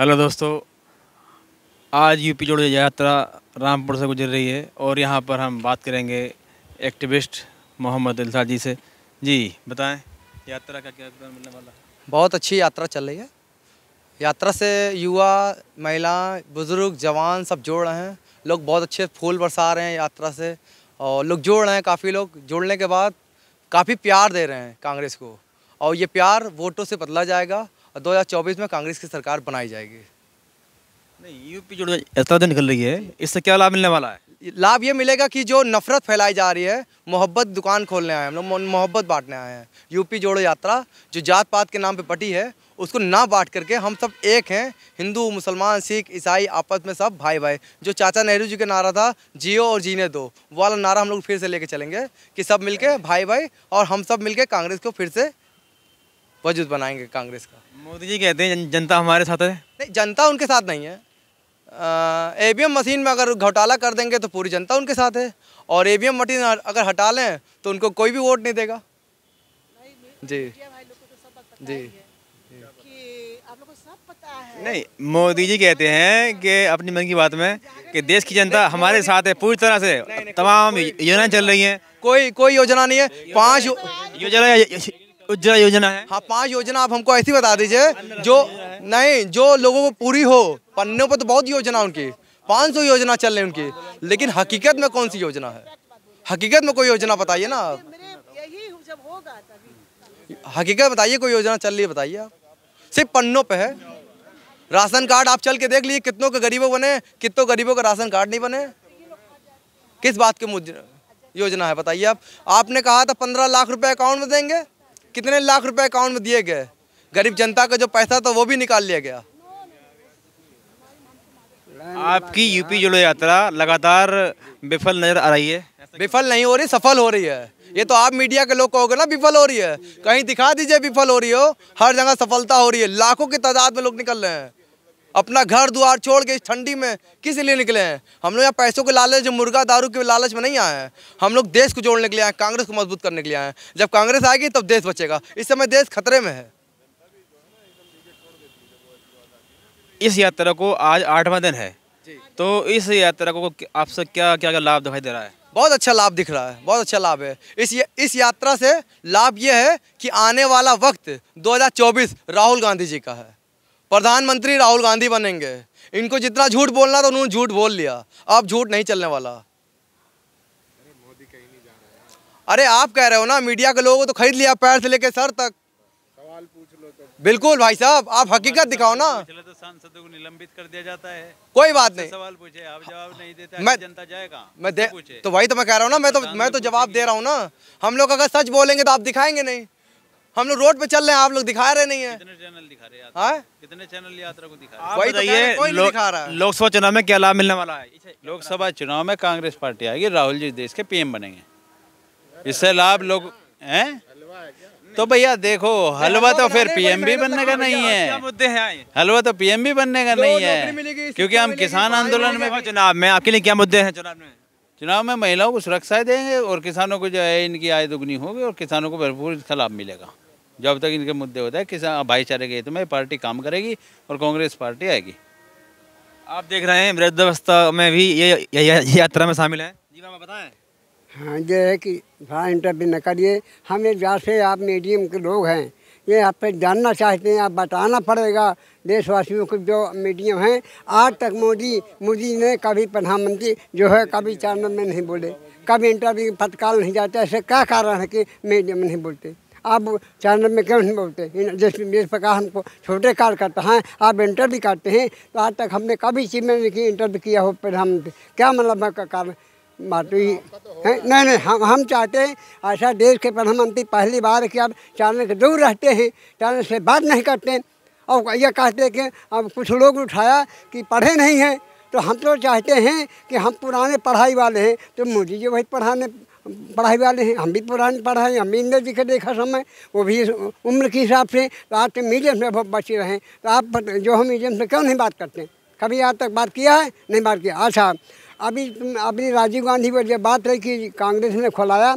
Hello दोस्तों आज UP जोड़ो यात्रा रामपुर से गुजर रही है और यहाँ पर हम बात करेंगे एक्टिविस्ट मोहम्मद इल्सा जी से जी बताएं यात्रा का क्या मिलने वाला बहुत अच्छी यात्रा चल रही है यात्रा से युवा महिला बुज़ुर्ग जवान सब जोड़ रहे हैं लोग बहुत अच्छे फूल बरसा रहे हैं यात्रा से और लोग जोड़ रहे हैं काफ़ी लोग जोड़ने के बाद काफ़ी प्यार दे रहे हैं कांग्रेस को और ये प्यार वोटों से बदला जाएगा और 2024 में कांग्रेस की सरकार बनाई जाएगी नहीं यूपी जो एतराज तो निकल रही है इससे क्या लाभ मिलने वाला है लाभ ये मिलेगा कि जो नफरत फैलाई जा रही है मोहब्बत दुकान खोलने आए हैं हम लोग मोहब्बत बांटने आए हैं यूपी जोड़ो यात्रा जो जात पात के नाम पे पटी है उसको ना बांट करके हम सब एक हैं हिंदू मुसलमान सिख ईसाई आपस में सब भाई भाई जो चाचा नेहरू जी का नारा था जियो और जीने दो वाला नारा हम लोग फिर से लेके चलेंगे कि सब मिलके भाई भाई और हम सब मिलके कांग्रेस को फिर से वजूद बनाएंगे कांग्रेस का मोदी जी कहते हैं जनता हमारे साथ है नहीं जनता उनके साथ नहीं है ए बी एम मशीन में अगर घोटाला कर देंगे तो पूरी जनता उनके साथ है और ए बी एम मशीन अगर हटा लें तो उनको कोई भी वोट नहीं देगा जी जी नहीं मोदी जी कहते हैं कि अपनी मन की बात में कि देश की जनता हमारे साथ है पूरी तरह से तमाम योजनाएं चल रही हैं कोई कोई योजना नहीं है पाँच योजना उज्जवला योजना है हाँ पांच योजना आप हमको ऐसी बता दीजिए जो नहीं जो लोगों को पूरी हो पन्नों पर तो बहुत योजना उनकी पाँच सौ योजना चल रही उनकी लेकिन हकीकत में कौन सी योजना है हकीकत में कोई योजना बताइए ना आप हकीकत बताइए कोई योजना चल रही है बताइए आप सिर्फ पन्नों पर है राशन कार्ड आप चल के देख लीजिए कितनों के गरीबों बने कितनों गरीबों का राशन कार्ड नहीं बने किस बात के योजना है बताइए आप आपने कहा था पंद्रह लाख रुपए अकाउंट में देंगे कितने लाख रुपए अकाउंट में दिए गए गरीब जनता का जो पैसा था वो भी निकाल लिया गया आपकी यूपी जोड़ो यात्रा लगातार विफल नजर आ रही है विफल नहीं हो रही सफल हो रही है ये तो आप मीडिया के लोग कहोगे ना विफल हो रही है कहीं दिखा दीजिए विफल हो रही हो हर जगह सफलता हो रही है लाखों की तादाद में लोग निकल रहे हैं अपना घर द्वार छोड़ के इस ठंडी में किस लिए निकले हैं हम लोग यहाँ पैसों के लालच मुर्गा दारू के लालच में नहीं आए हैं हम लोग देश को जोड़ने के लिए आए कांग्रेस को मजबूत करने के लिए आए हैं जब कांग्रेस आएगी तब देश बचेगा इस समय देश खतरे में है इस यात्रा को आज आठवां दिन है तो इस यात्रा को आपसे क्या क्या क्या लाभ दिखाई दे रहा है बहुत अच्छा लाभ दिख रहा है बहुत अच्छा लाभ है इस इस यात्रा से लाभ ये है कि आने वाला वक्त 2024 राहुल गांधी जी का है प्रधानमंत्री राहुल गांधी बनेंगे इनको जितना झूठ बोलना था उन्होंने झूठ बोल लिया अब झूठ नहीं चलने वाला अरे आप कह रहे हो ना मीडिया के लोगों तो खरीद लिया पैर से लेके सर तक सवाल पूछ लो तो बिल्कुल भाई साहब आप हकीकत दिखाओ तो ना तो सांसदों को निलंबित कर दिया जाता है कोई बात नहीं सवाल पूछे आप जवाब नहीं देते मैं जनता जाएगा मैं तो वही तो मैं कह रहा हूँ ना मैं तो मैं तो जवाब दे रहा हूँ ना हम लोग अगर सच बोलेंगे तो आप दिखाएंगे नहीं हम लोग रोड पे चल रहे हैं आप लोग दिखा रहे नहीं है कितने चैनल दिखा रहे हैं हाँ? कितने चैनल यात्रा को दिखा रहे तो लोकसभा चुनाव में क्या लाभ मिलने वाला है अच्छा, लोकसभा चुनाव में कांग्रेस पार्टी आएगी राहुल जी देश के पीएम बनेंगे इससे लाभ लोग हैं तो भैया देखो हलवा तो, तो फिर पीएम भी बनने का नहीं है मुद्दे हैं हलवा तो पीएम भी बनने का नहीं है क्योंकि हम किसान आंदोलन में चुनाव में आपके लिए क्या मुद्दे हैं चुनाव में चुनाव में महिलाओं को सुरक्षा देंगे और किसानों को जो है इनकी आय दुगनी होगी और किसानों को भरपूर लाभ मिलेगा जब तक इनके मुद्दे होता है किसान भाईचारे के हित में पार्टी काम करेगी और कांग्रेस पार्टी आएगी आप देख रहे हैं वृद्धावस्था में भी ये, यात्रा में शामिल हैं जी मैम बताएं हाँ ये है कि भाई इंटरव्यू न करिए हम एक से आप मीडियम के लोग हैं ये आप जानना चाहते हैं आप बताना पड़ेगा देशवासियों को जो मीडियम हैं आज तक मोदी मोदी ने कभी प्रधानमंत्री जो है कभी चैनल में नहीं बोले कभी इंटरव्यू पत्रकार नहीं जाते ऐसे क्या कारण है कि मीडिया में नहीं बोलते आप चैनल में क्यों नहीं बोलते जिस जिस प्रकार हमको छोटे कार्यकर्ता हैं आप इंटरव्यू करते हैं तो आज तक हमने कभी चीज में नहीं इंटरव्यू किया हो प्रधानमंत्री क्या मतलब है कारण बात है नहीं नहीं हम हम चाहते हैं ऐसा देश के प्रधानमंत्री पहली बार कि अब चैनल से दूर रहते हैं चैनल से बात नहीं करते और ये कहते कि अब कुछ लोग उठाया कि पढ़े नहीं हैं तो हम तो चाहते हैं कि हम पुराने पढ़ाई वाले हैं तो मोदी जी वही पढ़ाने पढ़ाई वाले हैं हम भी पुराने पढ़ाए हम भी इंद्र जी के देखा समय वो भी उम्र के हिसाब से तो आप तो मीडियम से बहुत बचे रहें तो आप जो हम मीडियम से क्यों नहीं बात करते कभी आज तक बात किया है नहीं बात किया अच्छा अभी अभी राजीव गांधी पर जब बात रही कि कांग्रेस ने खोलाया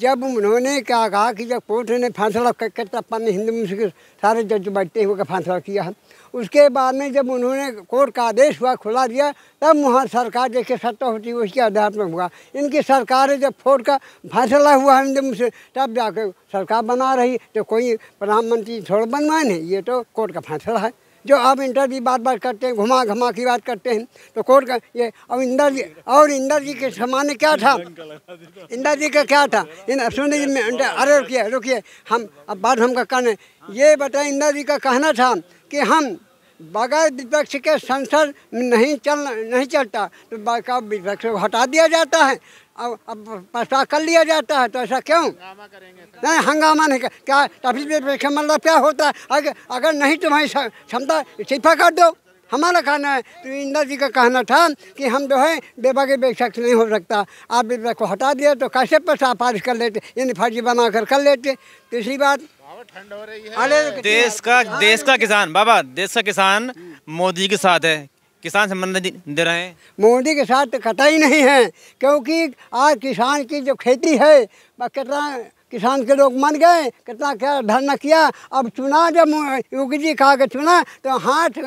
जब उन्होंने क्या कहा कि जब कोर्ट ने फैसला करके अपन हिंदू मुस्लिम सारे जज बैठते हुए का फैसला किया है उसके बाद में जब उन्होंने कोर्ट का आदेश हुआ खुला दिया तब वहाँ सरकार जैसे सत्ता होती है उसके अध्यात्मक हुआ इनकी सरकार है जब फोर्ट का फैसला हुआ हिंदू मुस्लिम तब जाकर सरकार बना रही तो कोई प्रधानमंत्री छोड़ बनवाए नहीं ये तो कोर्ट का फैसला है जो अब इंदर जी बात बात करते हैं घुमा घुमा की बात करते हैं तो कोर्ट का ये अब इंदर जी और इंदर जी के सामान्य क्या था इंदर जी का क्या था इन सुन जी में अरे रुकिए रुकिए हम अब बात हम का कहने ये बताए इंदर जी का कहना था कि हम बगैर विपक्ष के संसद नहीं चल नहीं चलता तो विपक्ष को हटा दिया जाता है अब अब पैसा कर लिया जाता है तो ऐसा क्यों नहीं हंगामा नहीं क्या ट्रैफिक मतलब क्या होता है अगर अगर नहीं तुम्हारी क्षमता इस्तीफा कर दो हमारा कहना है तो इंदर जी का कहना था कि हम जो है बेबा के बेशक नहीं हो सकता आप बेबा को हटा दिया तो कैसे पैसा पारिश कर लेते यानी फर्जी बना कर कर लेते तीसरी बात ठंड हो रही है अरे देश का देश का किसान बाबा देश का किसान मोदी के साथ है किसान संबंधित दे रहे हैं मोदी के साथ तो ही नहीं है क्योंकि आज किसान की जो खेती है कितना किसान के लोग मन गए कितना क्या धरना किया अब चुना जब योगी जी का आगे चुना तो हाथ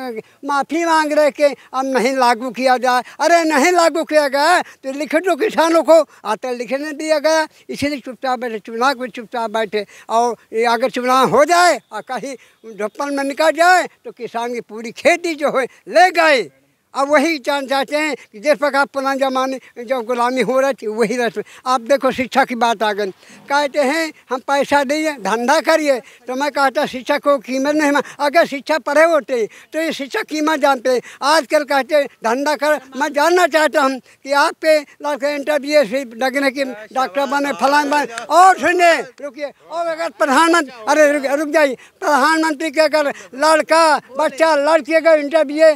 माफ़ी मांग रहे के अब नहीं लागू किया जाए अरे नहीं लागू किया गया तो लिख दो किसानों को आते लिखने दिया गया इसीलिए चुपचाप बैठे चुनाव को चुपचाप बैठे और अगर चुनाव हो जाए और कहीं झप्पन में निकल जाए तो किसान की पूरी खेती जो है ले गए अब वही जान चाहते हैं कि जिस प्रकार पुराने ज़माने जो गुलामी हो रही थी वही रह आप देखो शिक्षा की बात आ गई कहते हैं हम पैसा दिए धंधा करिए तो मैं कहता शिक्षा को कीमत नहीं अगर शिक्षा पढ़े होते तो ये शिक्षा कीमत जानते आजकल कहते धंधा कर मैं जानना चाहता हूँ कि आपके लड़के इंटरव्यू से लगने की डॉक्टर बने फलान बने और सुनिए रुकिए और अगर प्रधानमंत्री अरे रुक रुक जाइए प्रधानमंत्री के अगर लड़का बच्चा लड़की अगर इंटरव्यू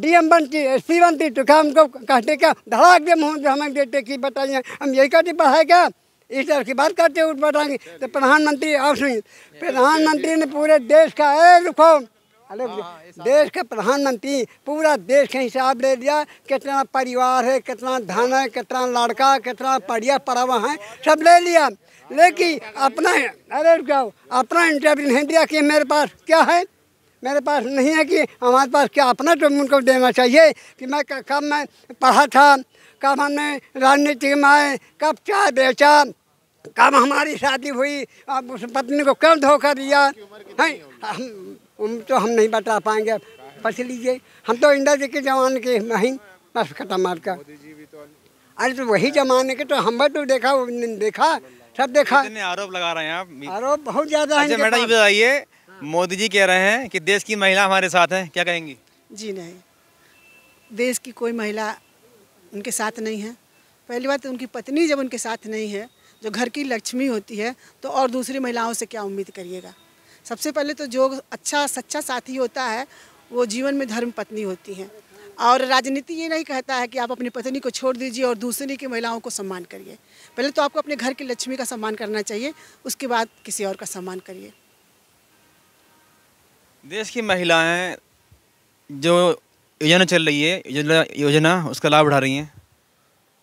डी एम बनती एस पी बनती तो क्या हमको कहते क्या धड़ाक दे मोहन जो हमें देते कि बताइए हम यही कहते पढ़ाए क्या इस तरह की बात करते उठ बताएंगे तो प्रधानमंत्री आप सुनिए प्रधानमंत्री ने पूरे देश का ए रुको अरे हाँ, हाँ, देश के प्रधानमंत्री पूरा देश का हिसाब ले दिया कितना परिवार है कितना धन है कितना लड़का कितना पढ़िया पढ़ावा है सब ले लिया लेकिन अपना अरे रुको अपना इंटरव्यू नहीं दिया कि मेरे पास क्या है मेरे पास नहीं है कि हमारे पास क्या अपना तो उनको देना चाहिए कि मैं कब मैं पढ़ा था कब हमने राजनीति में आए कब चाय बेचा कब हमारी शादी हुई अब उस पत्नी को क्यों धोखा दिया है हम तो हम नहीं बता पाएंगे फंस लीजिए हम तो इंदिरा जी के जवान के नहीं बस खत्म का अरे तो वही जमाने के तो हम तो देखा देखा सब देखा आरोप लगा रहे हैं आप आरोप बहुत ज्यादा है अच्छा, मैडम ये बताइए मोदी जी कह रहे हैं कि देश की महिला हमारे साथ है क्या कहेंगी जी नहीं देश की कोई महिला उनके साथ नहीं है पहली बात तो उनकी पत्नी जब उनके साथ नहीं है जो घर की लक्ष्मी होती है तो और दूसरी महिलाओं से क्या उम्मीद करिएगा सबसे पहले तो जो अच्छा सच्चा साथी होता है वो जीवन में धर्म पत्नी होती हैं और राजनीति ये नहीं कहता है कि आप अपनी पत्नी को छोड़ दीजिए और दूसरी की महिलाओं को सम्मान करिए पहले तो आपको अपने घर की लक्ष्मी का सम्मान करना चाहिए उसके बाद किसी और का सम्मान करिए देश की महिलाएं जो योजना चल रही है योजना योजना उसका लाभ उठा रही हैं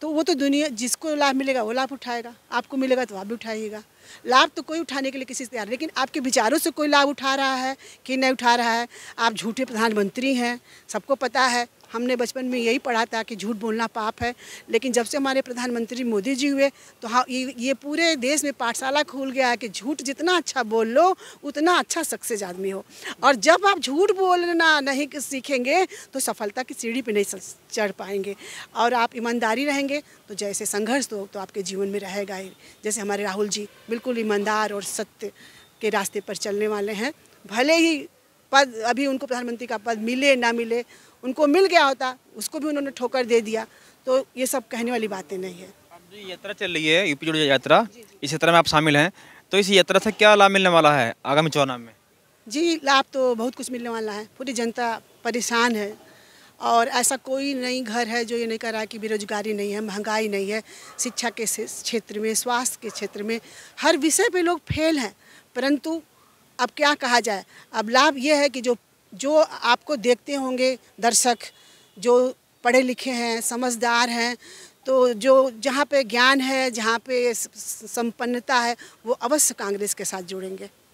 तो वो तो दुनिया जिसको लाभ मिलेगा वो लाभ उठाएगा आपको मिलेगा तो आप भी उठाइएगा लाभ तो कोई उठाने के लिए किसी से तैयार लेकिन आपके विचारों से कोई लाभ उठा रहा है कि नहीं उठा रहा है आप झूठे प्रधानमंत्री हैं सबको पता है हमने बचपन में यही पढ़ा था कि झूठ बोलना पाप है लेकिन जब से हमारे प्रधानमंत्री मोदी जी हुए तो हाँ ये, ये पूरे देश में पाठशाला खुल गया है कि झूठ जितना अच्छा बोल लो उतना अच्छा सक्सेस आदमी हो और जब आप झूठ बोलना नहीं सीखेंगे तो सफलता की सीढ़ी पर नहीं चढ़ पाएंगे और आप ईमानदारी रहेंगे तो जैसे संघर्ष दो तो, तो आपके जीवन में रहेगा ही जैसे हमारे राहुल जी बिल्कुल ईमानदार और सत्य के रास्ते पर चलने वाले हैं भले ही पद अभी उनको प्रधानमंत्री का पद मिले ना मिले उनको मिल गया होता उसको भी उन्होंने ठोकर दे दिया तो ये सब कहने वाली बातें नहीं है यात्रा चल रही है यूपी जोड़ो यात्रा इस यात्रा में आप शामिल हैं तो इस यात्रा से क्या लाभ मिलने वाला है आगामी चुनाव में जी लाभ तो बहुत कुछ मिलने वाला है पूरी जनता परेशान है और ऐसा कोई नई घर है जो ये नहीं कर रहा कि बेरोजगारी नहीं है महंगाई नहीं है शिक्षा के क्षेत्र में स्वास्थ्य के क्षेत्र में हर विषय पे लोग फेल हैं परंतु अब क्या कहा जाए अब लाभ ये है कि जो जो आपको देखते होंगे दर्शक जो पढ़े लिखे हैं समझदार हैं तो जो जहाँ पे ज्ञान है जहाँ पे संपन्नता है वो अवश्य कांग्रेस के साथ जुड़ेंगे